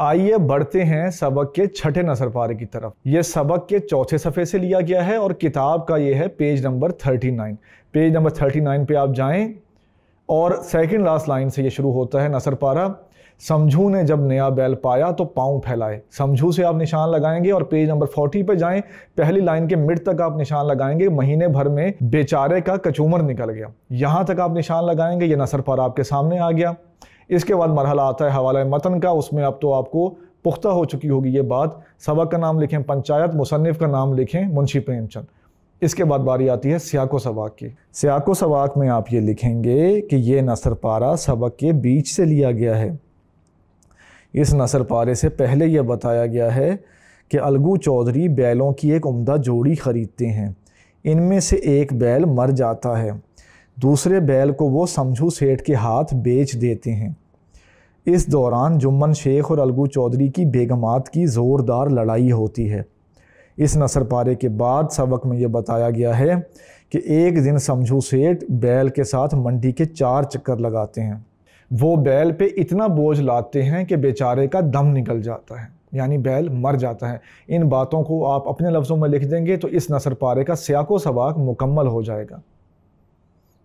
आइए बढ़ते हैं सबक के छठे नसर पारे की तरफ यह सबक के चौथे सफ़े से लिया गया है और किताब का यह है page number thirty nine page number thirty nine पर आप जाएँ और सेकंड लास्ट लाइन से यह शुरू होता है नसर पारा समझू ने जब नया बैल पाया तो पाँव फैलाए समझू से आप निशान लगाएंगे और पेज नंबर फोर्टी पे जाएं पहली लाइन के मिड तक आप निशान लगाएंगे महीने भर में बेचारे का कचूमर निकल गया यहाँ तक आप निशान लगाएंगे ये नसर पारा आपके सामने आ गया इसके बाद मरहला आता है हवाला मतन का उसमें अब तो आपको पुख्ता हो चुकी होगी ये बात सबक का नाम लिखें पंचायत मुसनफ़ का नाम लिखें मुंशी प्रेमचंद इसके बाद बारी आती है सियाको सवाक की सियाको सवाक में आप ये लिखेंगे कि ये नसर पारा सबक के बीच से लिया गया है इस नसर पारे से पहले यह बताया गया है कि अलगू चौधरी बैलों की एक उम्दा जोड़ी ख़रीदते हैं इनमें से एक बैल मर जाता है दूसरे बैल को वो समझू सेठ के हाथ बेच देते हैं इस दौरान जुम्मन शेख और अलगू चौधरी की बेगमात की ज़ोरदार लड़ाई होती है इस नसर पारे के बाद सबक में यह बताया गया है कि एक दिन समझू सेठ बैल के साथ मंडी के चार चक्कर लगाते हैं वो बैल पे इतना बोझ लाते हैं कि बेचारे का दम निकल जाता है यानी बैल मर जाता है इन बातों को आप अपने लफ्ज़ों में लिख देंगे तो इस नसर पारे का सियाको सवाक मुकम्मल हो जाएगा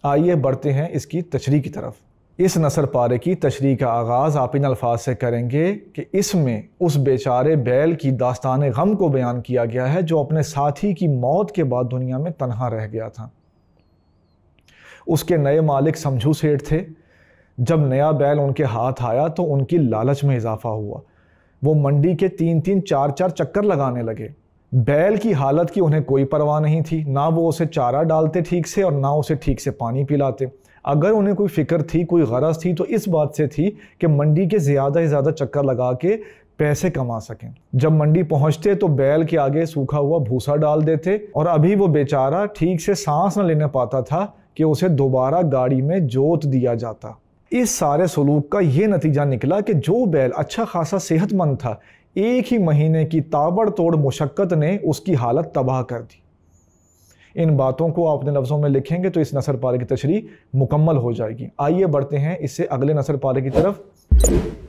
आइए बढ़ते हैं इसकी तशरी की तरफ इस नसर पारे की तशरी का आगाज़ आप इन अल्फाज से करेंगे कि इसमें उस बेचारे बैल की दास्तान गम को बयान किया गया है जो अपने साथी की मौत के बाद दुनिया में तनहा रह गया था उसके नए मालिक समझू सेठ थे जब नया बैल उनके हाथ आया तो उनकी लालच में इजाफा हुआ वो मंडी के तीन तीन चार चार चक्कर लगाने लगे बैल की हालत की उन्हें कोई परवाह नहीं थी ना वो उसे चारा डालते ठीक से और ना उसे ठीक से पानी पिलाते अगर उन्हें कोई फ़िक्र थी कोई गरज थी तो इस बात से थी कि मंडी के ज़्यादा से ज़्यादा चक्कर लगा के पैसे कमा सकें जब मंडी पहुंचते तो बैल के आगे सूखा हुआ भूसा डाल देते और अभी वो बेचारा ठीक से सांस न लेने पाता था कि उसे दोबारा गाड़ी में जोत दिया जाता इस सारे सलूक का ये नतीजा निकला कि जो बैल अच्छा खासा सेहतमंद था एक ही महीने की ताबड़तोड़ मुशक्क़त ने उसकी हालत तबाह कर दी इन बातों को आप अपने लफ्ज़ों में लिखेंगे तो इस नसर पारे की तशरी मुकम्मल हो जाएगी आइए बढ़ते हैं इससे अगले नसर पारे की तरफ